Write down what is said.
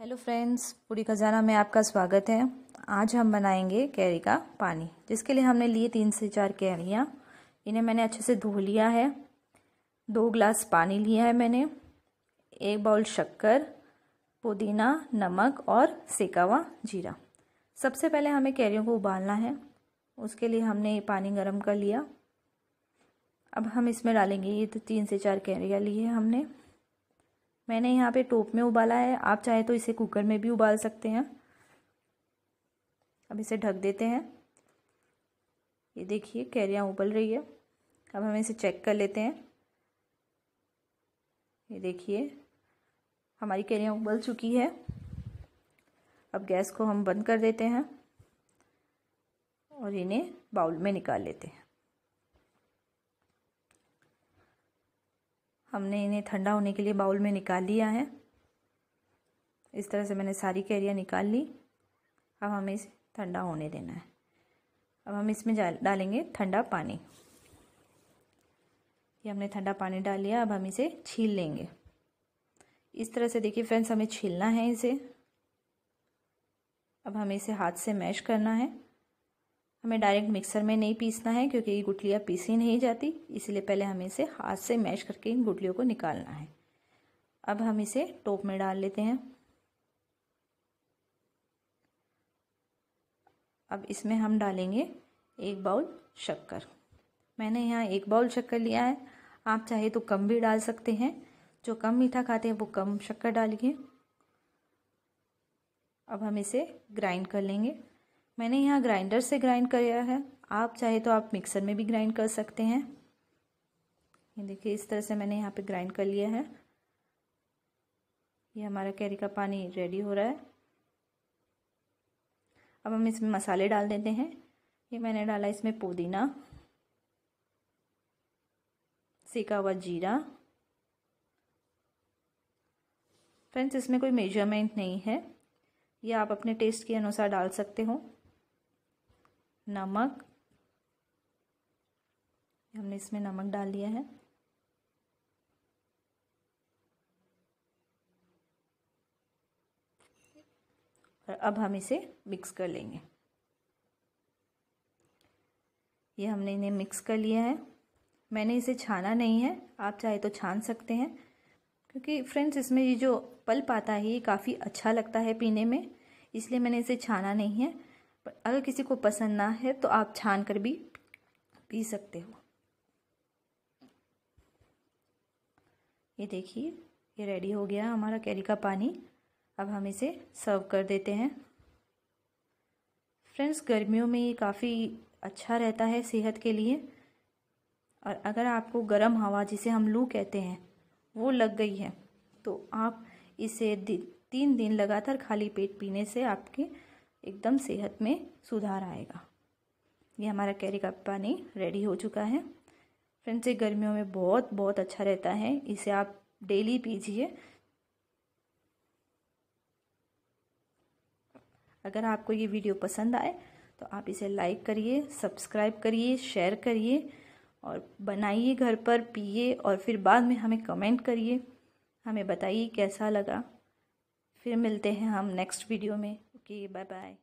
Hello friends पूरी खजाना में आपका स्वागत है आज हम बनाएंगे कैरी का पानी जिसके लिए हमने लिए तीन से चार कैरियाँ इन्हें मैंने अच्छे से धो लिया है दो ग्लास पानी लिया है मैंने एक बाउल शक्कर पुदीना नमक और सेका हुआ जीरा सबसे पहले हमें कैरियों को उबालना है उसके लिए हमने ये पानी गर्म कर लिया अब हम इसमें डालेंगे ये तो तीन से चार कैरिया ली है हमने मैंने यहाँ पे टोप में उबाला है आप चाहे तो इसे कुकर में भी उबाल सकते हैं अब इसे ढक देते हैं ये देखिए कैरिया उबल रही है अब हम इसे चेक कर लेते हैं ये देखिए हमारी कैरिया उबल चुकी है अब गैस को हम बंद कर देते हैं और इन्हें बाउल में निकाल लेते हैं हमने इन्हें ठंडा होने के लिए बाउल में निकाल लिया है इस तरह से मैंने सारी कैरियाँ निकाल ली अब हमें इसे ठंडा होने देना है अब हम इसमें डालेंगे ठंडा पानी ये हमने ठंडा पानी डाल लिया अब हम इसे छील लेंगे इस तरह से देखिए फ्रेंड्स हमें छीलना है इसे अब हमें इसे हाथ से मैश करना है हमें डायरेक्ट मिक्सर में नहीं पीसना है क्योंकि ये गुटलियाँ पीसी नहीं जाती इसलिए पहले हमें इसे हाथ से मैश करके इन गुटलियों को निकालना है अब हम इसे टोप में डाल लेते हैं अब इसमें हम डालेंगे एक बाउल शक्कर मैंने यहाँ एक बाउल शक्कर लिया है आप चाहे तो कम भी डाल सकते हैं जो कम मीठा खाते हैं वो कम शक्कर डालिए अब हम इसे ग्राइंड कर लेंगे मैंने यहाँ ग्राइंडर से ग्राइंड किया है आप चाहे तो आप मिक्सर में भी ग्राइंड कर सकते हैं ये देखिए इस तरह से मैंने यहाँ पे ग्राइंड कर लिया है ये हमारा कैरी का पानी रेडी हो रहा है अब हम इसमें मसाले डाल देते हैं ये मैंने डाला इसमें पुदीना सीका हुआ जीरा फ्रेंड्स इसमें कोई मेजरमेंट नहीं है ये आप अपने टेस्ट के अनुसार डाल सकते हो नमक हमने इसमें नमक डाल लिया है और अब हम इसे मिक्स कर लेंगे ये हमने इन्हें मिक्स कर लिया है मैंने इसे छाना नहीं है आप चाहे तो छान सकते हैं क्योंकि फ्रेंड्स इसमें ये जो पल्प आता है ये काफ़ी अच्छा लगता है पीने में इसलिए मैंने इसे छाना नहीं है अगर किसी को पसंद ना है तो आप छान कर भी पी सकते हो ये देखिए ये रेडी हो गया हमारा कैरी का पानी अब हम इसे सर्व कर देते हैं फ्रेंड्स गर्मियों में ये काफ़ी अच्छा रहता है सेहत के लिए और अगर आपको गर्म हवा जिसे हम लू कहते हैं वो लग गई है तो आप इसे तीन दिन लगातार खाली पेट पीने से आपके एकदम सेहत में सुधार आएगा ये हमारा कैरी का पानी रेडी हो चुका है फ्रेंड्स ये गर्मियों में बहुत बहुत अच्छा रहता है इसे आप डेली पीजिए अगर आपको ये वीडियो पसंद आए तो आप इसे लाइक करिए सब्सक्राइब करिए शेयर करिए और बनाइए घर पर पिए और फिर बाद में हमें कमेंट करिए हमें बताइए कैसा लगा फिर मिलते हैं हम नेक्स्ट वीडियो में Okay, bye bye.